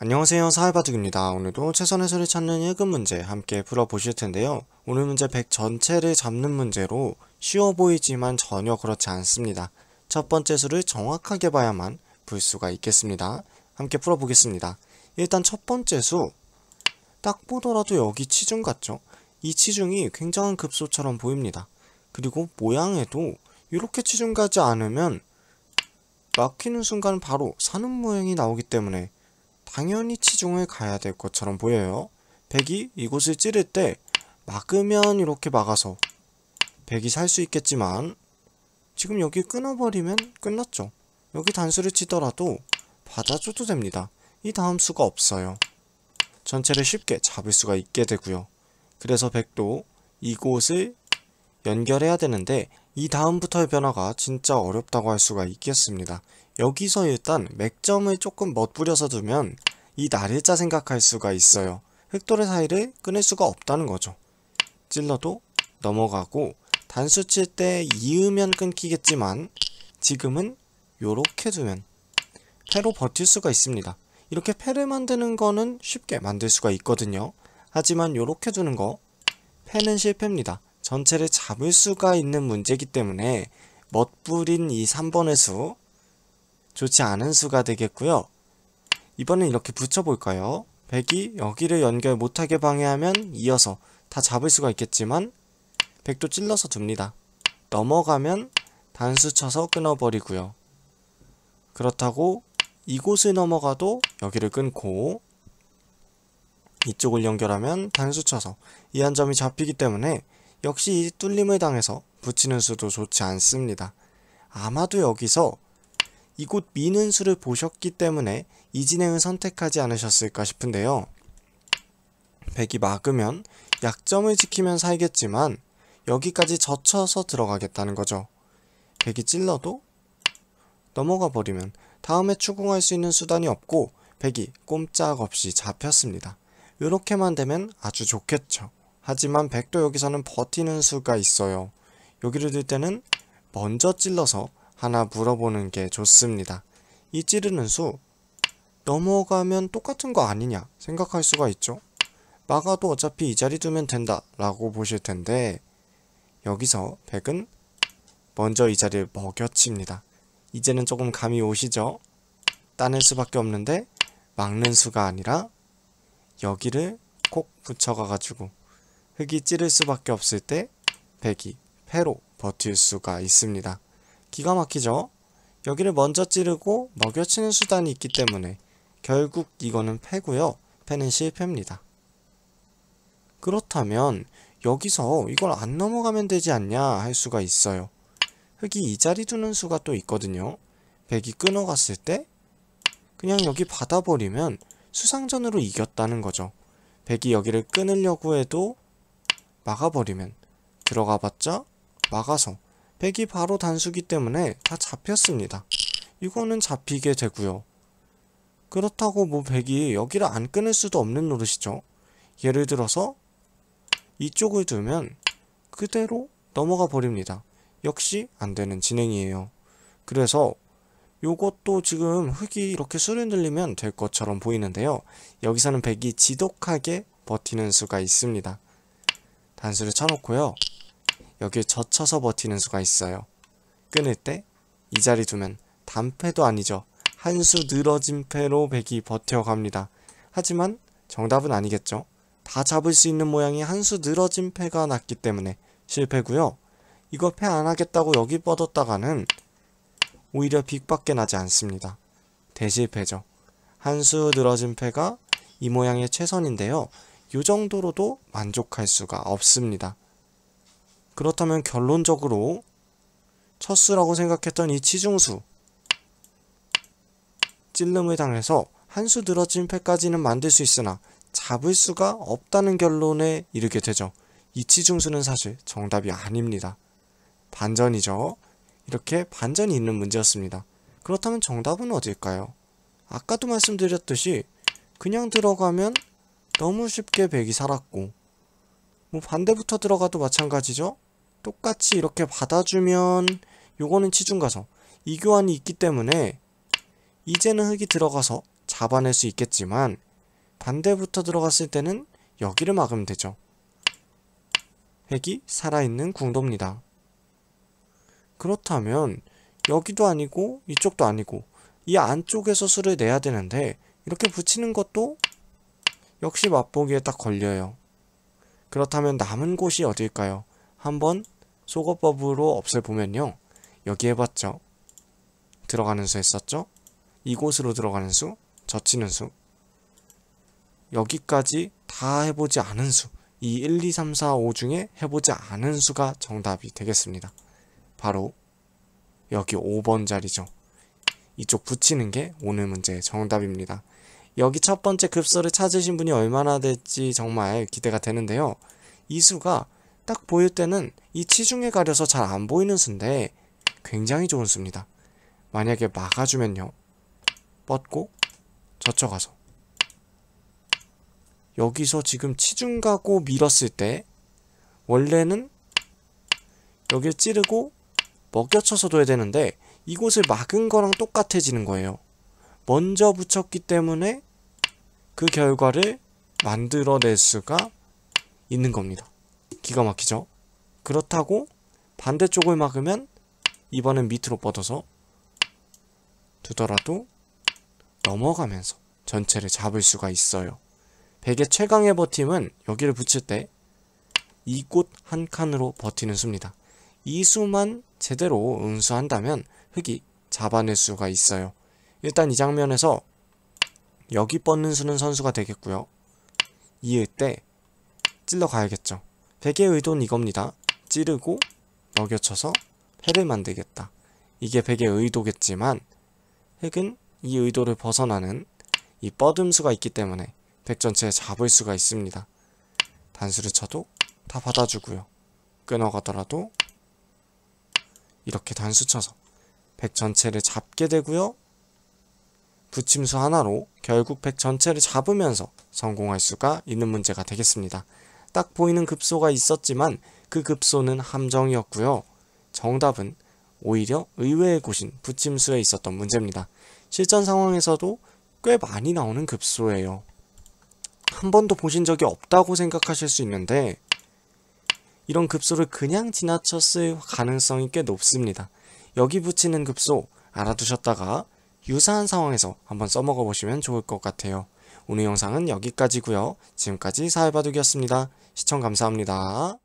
안녕하세요 사회바둑입니다. 오늘도 최선의 수를 찾는 예금 문제 함께 풀어보실 텐데요. 오늘 문제 100 전체를 잡는 문제로 쉬워 보이지만 전혀 그렇지 않습니다. 첫 번째 수를 정확하게 봐야만 볼 수가 있겠습니다. 함께 풀어보겠습니다. 일단 첫 번째 수, 딱 보더라도 여기 치중 같죠? 이 치중이 굉장한 급소처럼 보입니다. 그리고 모양에도 이렇게 치중 가지 않으면 막히는 순간 바로 사는 모양이 나오기 때문에 당연히 치중을 가야 될 것처럼 보여요. 백이 이곳을 찌를 때 막으면 이렇게 막아서 백이 살 수 있겠지만 지금 여기 끊어버리면 끝났죠. 여기 단수를 치더라도 받아줘도 됩니다. 이 다음 수가 없어요. 전체를 쉽게 잡을 수가 있게 되고요. 그래서 백도 이곳을 연결해야 되는데 이 다음부터의 변화가 진짜 어렵다고 할 수가 있겠습니다. 여기서 일단 맥점을 조금 멋부려서 두면 이 날일자 생각할 수가 있어요. 흑돌의 사이를 끊을 수가 없다는 거죠. 찔러도 넘어가고 단수 칠 때 이으면 끊기겠지만 지금은 요렇게 두면 패로 버틸 수가 있습니다. 이렇게 패를 만드는 거는 쉽게 만들 수가 있거든요. 하지만 요렇게 두는 거 패는 실패입니다. 전체를 잡을 수가 있는 문제이기 때문에 멋부린 이 3번의 수 좋지 않은 수가 되겠고요. 이번엔 이렇게 붙여볼까요? 100이 여기를 연결 못하게 방해하면 이어서 다 잡을 수가 있겠지만 100도 찔러서 둡니다. 넘어가면 단수 쳐서 끊어버리고요. 그렇다고 이곳을 넘어가도 여기를 끊고 이쪽을 연결하면 단수 쳐서 이 한 점이 잡히기 때문에 역시 이 뚫림을 당해서 붙이는 수도 좋지 않습니다. 아마도 여기서 이곳 미는 수를 보셨기 때문에 이 진행을 선택하지 않으셨을까 싶은데요. 백이 막으면 약점을 지키면 살겠지만 여기까지 젖혀서 들어가겠다는 거죠. 백이 찔러도 넘어가 버리면 다음에 추궁할 수 있는 수단이 없고 백이 꼼짝없이 잡혔습니다. 이렇게만 되면 아주 좋겠죠. 하지만 백도 여기서는 버티는 수가 있어요. 여기를 들 때는 먼저 찔러서 하나 물어보는 게 좋습니다. 이 찌르는 수 넘어가면 똑같은 거 아니냐 생각할 수가 있죠. 막아도 어차피 이 자리 두면 된다 라고 보실 텐데 여기서 백은 먼저 이 자리를 먹여칩니다. 이제는 조금 감이 오시죠? 따낼 수밖에 없는데 막는 수가 아니라 여기를 콕 붙여가가지고 흙이 찌를 수밖에 없을 때 백이 패로 버틸 수가 있습니다. 기가 막히죠? 여기를 먼저 찌르고 먹여치는 수단이 있기 때문에 결국 이거는 패고요. 패는 실패입니다. 그렇다면 여기서 이걸 안 넘어가면 되지 않냐 할 수가 있어요. 흙이 이 자리 두는 수가 또 있거든요. 백이 끊어갔을 때 그냥 여기 받아버리면 수상전으로 이겼다는 거죠. 백이 여기를 끊으려고 해도 막아버리면 들어가봤자 막아서 백이 바로 단수기 때문에 다 잡혔습니다. 이거는 잡히게 되고요. 그렇다고 뭐 백이 여기를 안 끊을 수도 없는 노릇이죠. 예를 들어서 이쪽을 두면 그대로 넘어가 버립니다. 역시 안 되는 진행이에요. 그래서 요것도 지금 흙이 이렇게 수련들리면될 것처럼 보이는데요. 여기서는 백이 지독하게 버티는 수가 있습니다. 단수를 쳐놓고요. 여기에 젖혀서 버티는 수가 있어요. 끊을 때 이 자리 두면 단패도 아니죠. 한 수 늘어진 패로 백이 버텨갑니다. 하지만 정답은 아니겠죠. 다 잡을 수 있는 모양이 한 수 늘어진 패가 났기 때문에 실패고요. 이거 패 안 하겠다고 여기 뻗었다가는 오히려 빅밖에 나지 않습니다. 대실패죠. 한 수 늘어진 패가 이 모양의 최선인데요. 이 정도로도 만족할 수가 없습니다. 그렇다면 결론적으로 첫수라고 생각했던 이 치중수 찔름을 당해서 한 수 늘어진 패까지는 만들 수 있으나 잡을 수가 없다는 결론에 이르게 되죠. 이 치중수는 사실 정답이 아닙니다. 반전이죠. 이렇게 반전이 있는 문제였습니다. 그렇다면 정답은 어딜까요? 아까도 말씀드렸듯이 그냥 들어가면 너무 쉽게 백이 살았고 뭐 반대부터 들어가도 마찬가지죠 똑같이 이렇게 받아주면 요거는 치중 가서 이교환이 있기 때문에 이제는 흙이 들어가서 잡아낼 수 있겠지만 반대부터 들어갔을 때는 여기를 막으면 되죠 핵이 살아있는 궁도입니다 그렇다면 여기도 아니고 이쪽도 아니고 이 안쪽에서 수를 내야 되는데 이렇게 붙이는 것도 역시 맛보기에 딱 걸려요. 그렇다면 남은 곳이 어딜까요? 한번 속어법으로 없애보면요. 여기 해봤죠. 들어가는 수 했었죠? 이곳으로 들어가는 수, 젖히는 수. 여기까지 다 해보지 않은 수. 이 1, 2, 3, 4, 5 중에 해보지 않은 수가 정답이 되겠습니다. 바로 여기 5번 자리죠. 이쪽 붙이는 게 오늘 문제의 정답입니다. 여기 첫 번째 급소를 찾으신 분이 얼마나 될지 정말 기대가 되는데요. 이 수가 딱 보일 때는 이 치중에 가려서 잘 안 보이는 수인데 굉장히 좋은 수입니다. 만약에 막아주면요. 뻗고 저쪽 가서 여기서 지금 치중 가고 밀었을 때 원래는 여길 찌르고 먹여쳐서 둬야 되는데 이곳을 막은 거랑 똑같아지는 거예요. 먼저 붙였기 때문에 그 결과를 만들어낼 수가 있는 겁니다. 기가 막히죠? 그렇다고 반대쪽을 막으면 이번엔 밑으로 뻗어서 두더라도 넘어가면서 전체를 잡을 수가 있어요. 베개 최강의 버팀은 여기를 붙일 때 이곳 한 칸으로 버티는 수입니다. 이 수만 제대로 응수한다면 흙이 잡아낼 수가 있어요. 일단 이 장면에서 여기 뻗는 수는 선수가 되겠고요. 이을 때 찔러 가야겠죠. 베개의 의도는 이겁니다. 찌르고 먹겨쳐서 패를 만들겠다. 이게 베개의 의도겠지만 핵은 이 의도를 벗어나는 이 뻗음수가 있기 때문에 백 전체에 잡을 수가 있습니다. 단수를 쳐도 다 받아주고요. 끊어가더라도 이렇게 단수 쳐서 백 전체를 잡게 되고요. 부침수 하나로 결국 백 전체를 잡으면서 성공할 수가 있는 문제가 되겠습니다. 딱 보이는 급소가 있었지만 그 급소는 함정이었고요. 정답은 오히려 의외의 곳인 부침수에 있었던 문제입니다. 실전 상황에서도 꽤 많이 나오는 급소예요. 한 번도 보신 적이 없다고 생각하실 수 있는데 이런 급소를 그냥 지나쳤을 가능성이 꽤 높습니다. 여기 붙이는 급소 알아두셨다가 유사한 상황에서 한번 써먹어 보시면 좋을 것 같아요. 오늘 영상은 여기까지고요. 지금까지 사회바둑이었습니다. 시청 감사합니다.